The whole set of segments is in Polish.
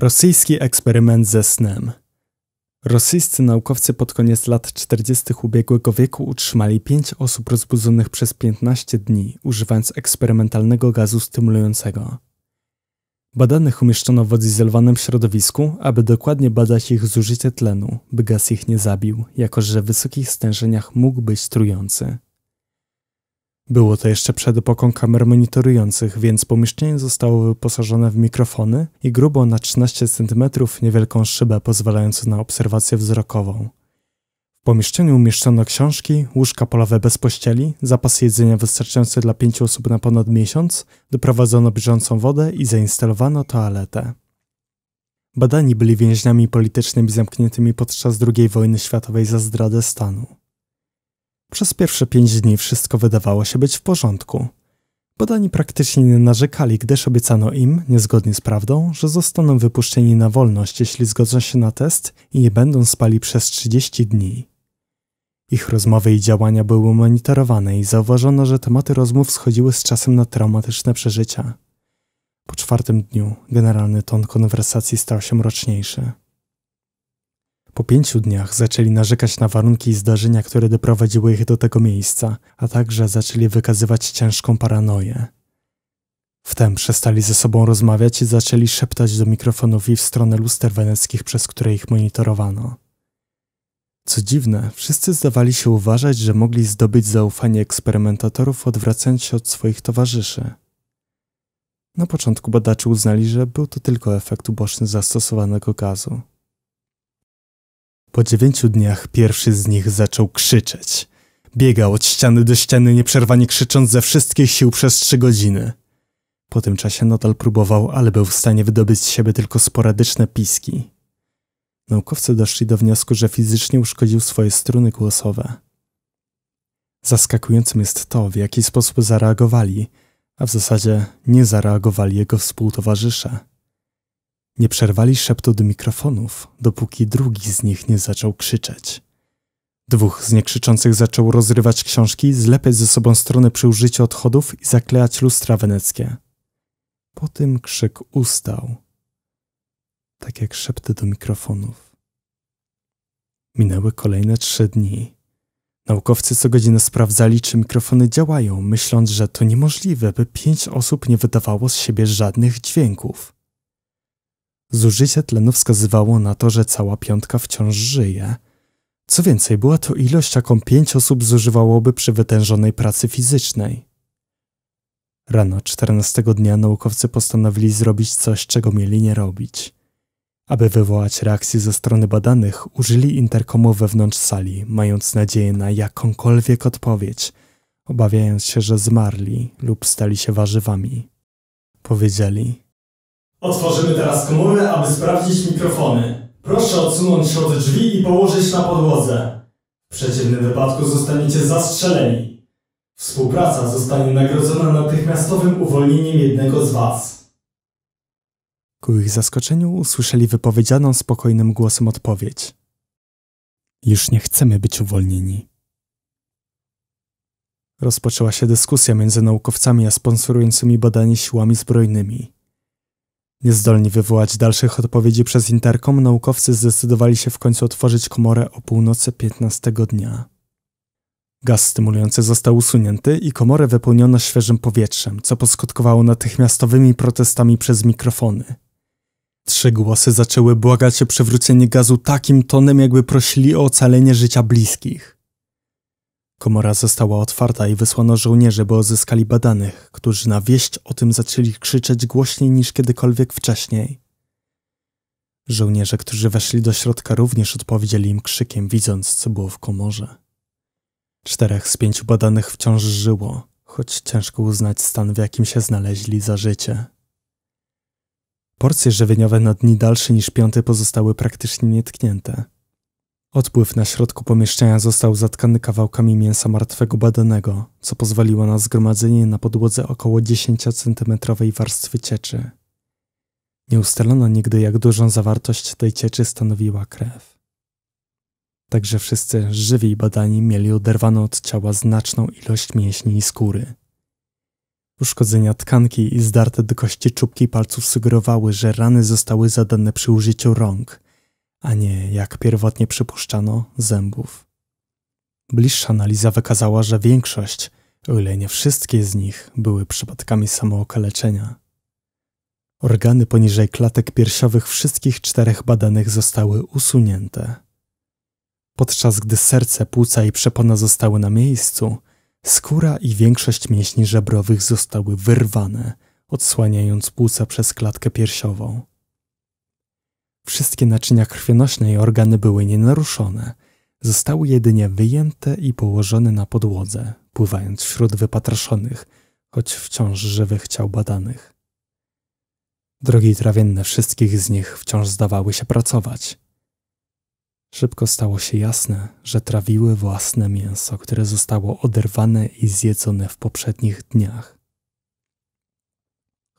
Rosyjski eksperyment ze snem. Rosyjscy naukowcy pod koniec lat 40. ubiegłego wieku utrzymali 5 osób rozbudzonych przez 15 dni, używając eksperymentalnego gazu stymulującego. Badanych umieszczono w odizolowanym środowisku, aby dokładnie badać ich zużycie tlenu, by gaz ich nie zabił, jako że w wysokich stężeniach mógł być trujący. Było to jeszcze przed epoką kamer monitorujących, więc pomieszczenie zostało wyposażone w mikrofony i grubo na 13 cm niewielką szybę pozwalającą na obserwację wzrokową. W pomieszczeniu umieszczono książki, łóżka polowe bez pościeli, zapas jedzenia wystarczający dla pięciu osób na ponad miesiąc, doprowadzono bieżącą wodę i zainstalowano toaletę. Badani byli więźniami politycznymi zamkniętymi podczas II wojny światowej za zdradę stanu. Przez pierwsze pięć dni wszystko wydawało się być w porządku. Podani praktycznie nie narzekali, gdyż obiecano im, niezgodnie z prawdą, że zostaną wypuszczeni na wolność, jeśli zgodzą się na test i nie będą spali przez 30 dni. Ich rozmowy i działania były monitorowane i zauważono, że tematy rozmów schodziły z czasem na traumatyczne przeżycia. Po czwartym dniu generalny ton konwersacji stał się mroczniejszy. Po pięciu dniach zaczęli narzekać na warunki i zdarzenia, które doprowadziły ich do tego miejsca, a także zaczęli wykazywać ciężką paranoję. Wtem przestali ze sobą rozmawiać i zaczęli szeptać do mikrofonów i w stronę luster weneckich, przez które ich monitorowano. Co dziwne, wszyscy zdawali się uważać, że mogli zdobyć zaufanie eksperymentatorów, odwracając się od swoich towarzyszy. Na początku badacze uznali, że był to tylko efekt uboczny zastosowanego gazu. Po dziewięciu dniach pierwszy z nich zaczął krzyczeć. Biegał od ściany do ściany, nieprzerwanie krzycząc ze wszystkich sił przez trzy godziny. Po tym czasie nadal próbował, ale był w stanie wydobyć z siebie tylko sporadyczne piski. Naukowcy doszli do wniosku, że fizycznie uszkodził swoje struny głosowe. Zaskakującym jest to, w jaki sposób zareagowali, a w zasadzie nie zareagowali jego współtowarzysze. Nie przerwali szeptu do mikrofonów, dopóki drugi z nich nie zaczął krzyczeć. Dwóch z niekrzyczących zaczął rozrywać książki, zlepiać ze sobą strony przy użyciu odchodów i zaklejać lustra weneckie. Po tym krzyk ustał, tak jak szepty do mikrofonów. Minęły kolejne trzy dni. Naukowcy co godzinę sprawdzali, czy mikrofony działają, myśląc, że to niemożliwe, by pięć osób nie wydawało z siebie żadnych dźwięków. Zużycie tlenu wskazywało na to, że cała piątka wciąż żyje. Co więcej, była to ilość, jaką pięć osób zużywałoby przy wytężonej pracy fizycznej. Rano 14 dnia naukowcy postanowili zrobić coś, czego mieli nie robić. Aby wywołać reakcję ze strony badanych, użyli interkomu wewnątrz sali, mając nadzieję na jakąkolwiek odpowiedź, obawiając się, że zmarli lub stali się warzywami. Powiedzieli: Otworzymy teraz komórę, aby sprawdzić mikrofony. Proszę odsunąć się od drzwi i położyć na podłodze. W przeciwnym wypadku zostaniecie zastrzeleni. Współpraca zostanie nagrodzona natychmiastowym uwolnieniem jednego z was. Ku ich zaskoczeniu usłyszeli wypowiedzianą spokojnym głosem odpowiedź. Już nie chcemy być uwolnieni. Rozpoczęła się dyskusja między naukowcami a sponsorującymi badanie siłami zbrojnymi. Niezdolni wywołać dalszych odpowiedzi przez interkom, naukowcy zdecydowali się w końcu otworzyć komorę o północy 15 dnia. Gaz stymulujący został usunięty i komorę wypełniono świeżym powietrzem, co poskutkowało natychmiastowymi protestami przez mikrofony. Trzy głosy zaczęły błagać o przywrócenie gazu takim tonem, jakby prosili o ocalenie życia bliskich. Komora została otwarta i wysłano żołnierzy, by odzyskali badanych, którzy na wieść o tym zaczęli krzyczeć głośniej niż kiedykolwiek wcześniej. Żołnierze, którzy weszli do środka, również odpowiedzieli im krzykiem, widząc, co było w komorze. Czterech z pięciu badanych wciąż żyło, choć ciężko uznać stan, w jakim się znaleźli za życie. Porcje żywieniowe na dni dalsze niż piąty pozostały praktycznie nietknięte. Odpływ na środku pomieszczenia został zatkany kawałkami mięsa martwego badanego, co pozwoliło na zgromadzenie na podłodze około 10 cm warstwy cieczy. Nie ustalono nigdy, jak dużą zawartość tej cieczy stanowiła krew. Także wszyscy żywi badani mieli oderwaną od ciała znaczną ilość mięśni i skóry. Uszkodzenia tkanki i zdarte do kości czubki palców sugerowały, że rany zostały zadane przy użyciu rąk – a nie, jak pierwotnie przypuszczano, zębów. Bliższa analiza wykazała, że większość, o ile nie wszystkie z nich, były przypadkami samookaleczenia. Organy poniżej klatek piersiowych wszystkich czterech badanych zostały usunięte. Podczas gdy serce, płuca i przepona zostały na miejscu, skóra i większość mięśni żebrowych zostały wyrwane, odsłaniając płuca przez klatkę piersiową. Wszystkie naczynia krwionośne i organy były nienaruszone. Zostały jedynie wyjęte i położone na podłodze, pływając wśród wypatraszonych, choć wciąż żywych ciał badanych. Drogi trawienne wszystkich z nich wciąż zdawały się pracować. Szybko stało się jasne, że trawiły własne mięso, które zostało oderwane i zjedzone w poprzednich dniach.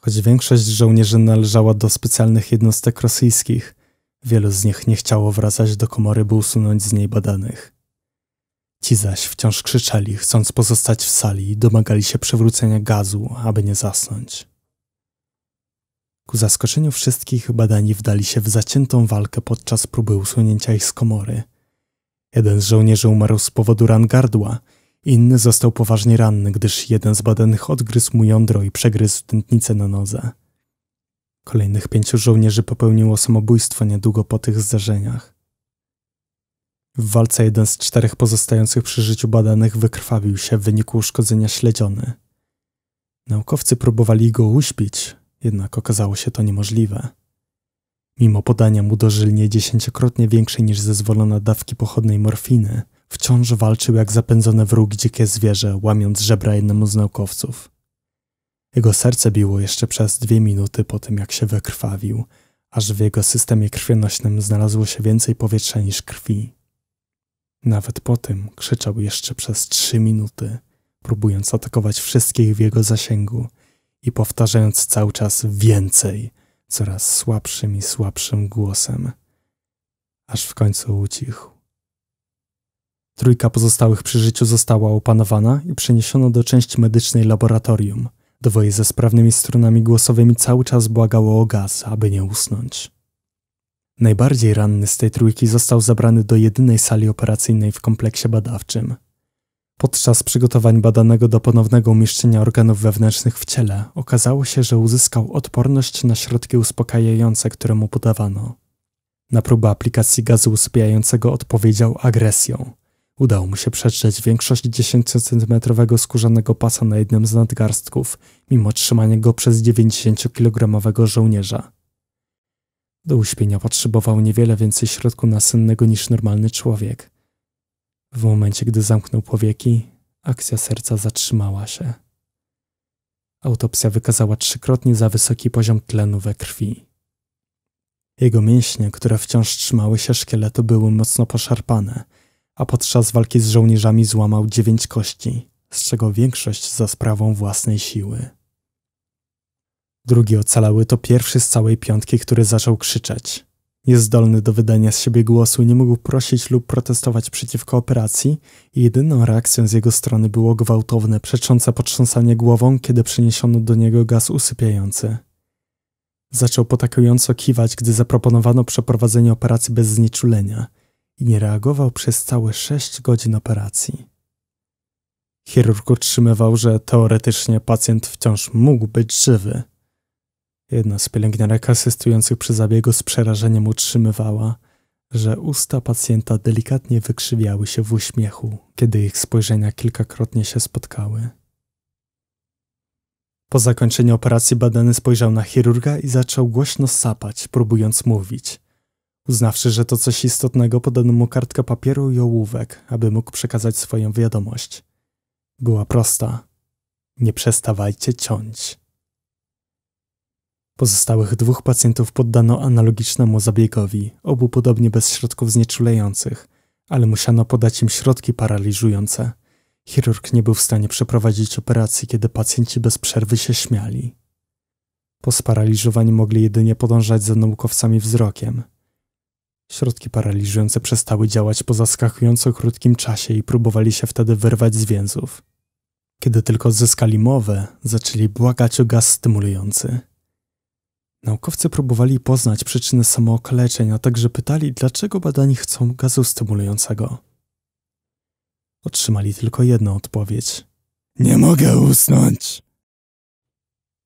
Choć większość żołnierzy należała do specjalnych jednostek rosyjskich, wielu z nich nie chciało wracać do komory, by usunąć z niej badanych. Ci zaś wciąż krzyczeli, chcąc pozostać w sali i domagali się przywrócenia gazu, aby nie zasnąć. Ku zaskoczeniu wszystkich badani wdali się w zaciętą walkę podczas próby usunięcia ich z komory. Jeden z żołnierzy umarł z powodu ran gardła – Inny został poważnie ranny, gdyż jeden z badanych odgryzł mu jądro i przegryzł tętnicę na nodze. Kolejnych pięciu żołnierzy popełniło samobójstwo niedługo po tych zdarzeniach. W walce jeden z czterech pozostających przy życiu badanych wykrwawił się w wyniku uszkodzenia śledziony. Naukowcy próbowali go uśpić, jednak okazało się to niemożliwe. Mimo podania mu dożylnie dziesięciokrotnie większej niż zezwolona dawki pochodnej morfiny – Wciąż walczył jak zapędzone w róg dzikie zwierzę, łamiąc żebra jednemu z naukowców. Jego serce biło jeszcze przez dwie minuty po tym, jak się wykrwawił, aż w jego systemie krwionośnym znalazło się więcej powietrza niż krwi. Nawet po tym krzyczał jeszcze przez trzy minuty, próbując atakować wszystkich w jego zasięgu i powtarzając cały czas więcej, coraz słabszym i słabszym głosem, aż w końcu ucichł. Trójka pozostałych przy życiu została opanowana i przeniesiono do części medycznej laboratorium. Dwoje ze sprawnymi strunami głosowymi cały czas błagało o gaz, aby nie usnąć. Najbardziej ranny z tej trójki został zabrany do jedynej sali operacyjnej w kompleksie badawczym. Podczas przygotowań badanego do ponownego umieszczenia organów wewnętrznych w ciele okazało się, że uzyskał odporność na środki uspokajające, które mu podawano. Na próbę aplikacji gazu usypiającego odpowiedział agresją – Udało mu się przetrzeć większość 10-centymetrowego skórzanego pasa na jednym z nadgarstków, mimo trzymania go przez 90-kilogramowego żołnierza. Do uśpienia potrzebował niewiele więcej środku nasennego niż normalny człowiek. W momencie, gdy zamknął powieki, akcja serca zatrzymała się. Autopsja wykazała trzykrotnie za wysoki poziom tlenu we krwi. Jego mięśnie, które wciąż trzymały się szkieletu, były mocno poszarpane – a podczas walki z żołnierzami złamał dziewięć kości, z czego większość za sprawą własnej siły. Drugi ocalały to pierwszy z całej piątki, który zaczął krzyczeć. Niezdolny do wydania z siebie głosu, nie mógł prosić lub protestować przeciwko operacji i jedyną reakcją z jego strony było gwałtowne, przeczące potrząsanie głową, kiedy przyniesiono do niego gaz usypiający. Zaczął potakująco kiwać, gdy zaproponowano przeprowadzenie operacji bez znieczulenia – i nie reagował przez całe sześć godzin operacji. Chirurg utrzymywał, że teoretycznie pacjent wciąż mógł być żywy. Jedna z pielęgniarek asystujących przy zabiegu z przerażeniem utrzymywała, że usta pacjenta delikatnie wykrzywiały się w uśmiechu, kiedy ich spojrzenia kilkakrotnie się spotkały. Po zakończeniu operacji badany spojrzał na chirurga i zaczął głośno sapać, próbując mówić – Uznawszy, że to coś istotnego, podano mu kartkę papieru i ołówek, aby mógł przekazać swoją wiadomość. Była prosta. Nie przestawajcie ciąć. Pozostałych dwóch pacjentów poddano analogicznemu zabiegowi, obu podobnie bez środków znieczulających, ale musiano podać im środki paraliżujące. Chirurg nie był w stanie przeprowadzić operacji, kiedy pacjenci bez przerwy się śmiali. Po sparaliżowaniu mogli jedynie podążać za naukowcami wzrokiem, Środki paraliżujące przestały działać po zaskakująco krótkim czasie i próbowali się wtedy wyrwać z więzów. Kiedy tylko zyskali mowę, zaczęli błagać o gaz stymulujący. Naukowcy próbowali poznać przyczynę samookaleczeń, a także pytali, dlaczego badani chcą gazu stymulującego. Otrzymali tylko jedną odpowiedź. Nie mogę usnąć.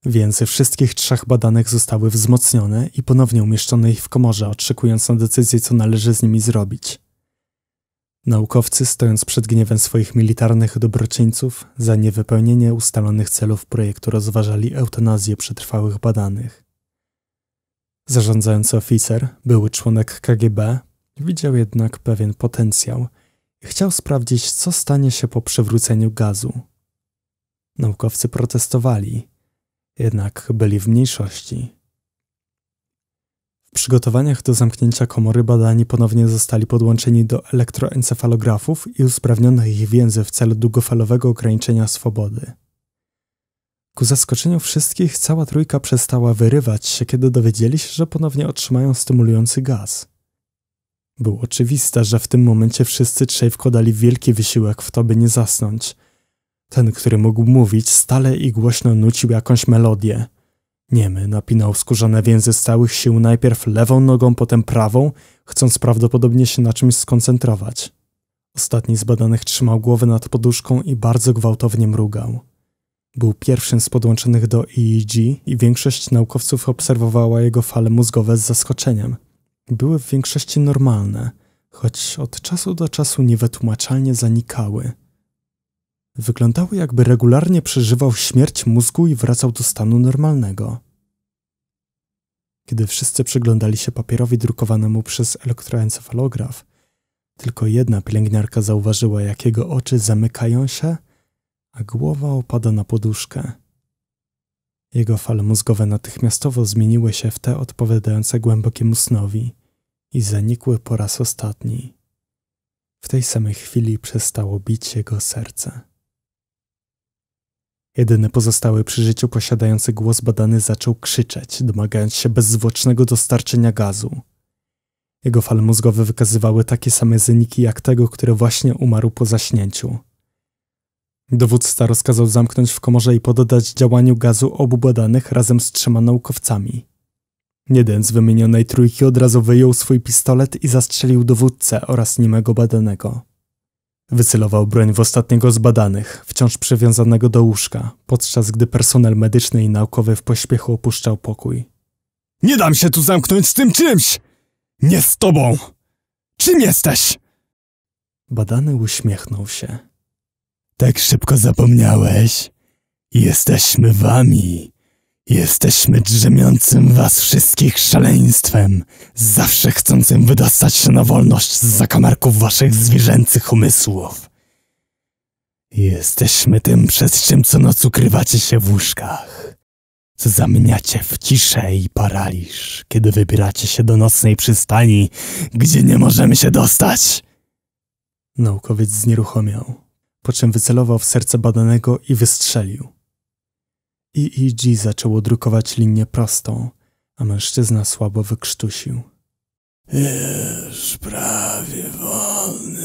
Więzy wszystkich trzech badanych zostały wzmocnione i ponownie umieszczone ich w komorze, oczekując na decyzję, co należy z nimi zrobić. Naukowcy, stojąc przed gniewem swoich militarnych dobroczyńców za niewypełnienie ustalonych celów projektu, rozważali eutanazję przetrwałych badanych. Zarządzający oficer, były członek KGB, widział jednak pewien potencjał i chciał sprawdzić, co stanie się po przywróceniu gazu. Naukowcy protestowali, jednak byli w mniejszości. W przygotowaniach do zamknięcia komory badani ponownie zostali podłączeni do elektroencefalografów i usprawniono ich więzy w celu długofalowego ograniczenia swobody. Ku zaskoczeniu wszystkich, cała trójka przestała wyrywać się, kiedy dowiedzieli się, że ponownie otrzymają stymulujący gaz. Było oczywiste, że w tym momencie wszyscy trzej wkładali wielki wysiłek w to, by nie zasnąć, ten, który mógł mówić, stale i głośno nucił jakąś melodię. Niemy napinał skórzane więzy z całych sił najpierw lewą nogą, potem prawą, chcąc prawdopodobnie się na czymś skoncentrować. Ostatni z badanych trzymał głowę nad poduszką i bardzo gwałtownie mrugał. Był pierwszym z podłączonych do EEG i większość naukowców obserwowała jego fale mózgowe z zaskoczeniem. Były w większości normalne, choć od czasu do czasu niewytłumaczalnie zanikały. Wyglądało jakby regularnie przeżywał śmierć mózgu i wracał do stanu normalnego. Kiedy wszyscy przyglądali się papierowi drukowanemu przez elektroencefalograf, tylko jedna pielęgniarka zauważyła, jak jego oczy zamykają się, a głowa opada na poduszkę. Jego fale mózgowe natychmiastowo zmieniły się w te odpowiadające głębokiemu snowi i zanikły po raz ostatni. W tej samej chwili przestało bić jego serce. Jedyny pozostały przy życiu posiadający głos badany zaczął krzyczeć, domagając się bezzwłocznego dostarczenia gazu. Jego fale mózgowe wykazywały takie same zyniki jak tego, który właśnie umarł po zaśnięciu. Dowódca rozkazał zamknąć w komorze i poddać działaniu gazu obu badanych razem z trzema naukowcami. Jeden z wymienionej trójki od razu wyjął swój pistolet i zastrzelił dowódcę oraz niemego badanego. Wycelował broń w ostatniego z badanych, wciąż przywiązanego do łóżka, podczas gdy personel medyczny i naukowy w pośpiechu opuszczał pokój. Nie dam się tu zamknąć z tym czymś! Nie z tobą! Czym jesteś? Badany uśmiechnął się. Tak szybko zapomniałeś. Jesteśmy wami. Jesteśmy drzemiącym was wszystkich szaleństwem, zawsze chcącym wydostać się na wolność z zakamarków waszych zwierzęcych umysłów. Jesteśmy tym, przez czym co noc ukrywacie się w łóżkach, co zamieniacie w ciszę i paraliż, kiedy wybieracie się do nocnej przystani, gdzie nie możemy się dostać. Naukowiec znieruchomiał, po czym wycelował w serce badanego i wystrzelił. EEG zaczęło drukować linię prostą, a mężczyzna słabo wykrztusił. Już prawie wolny.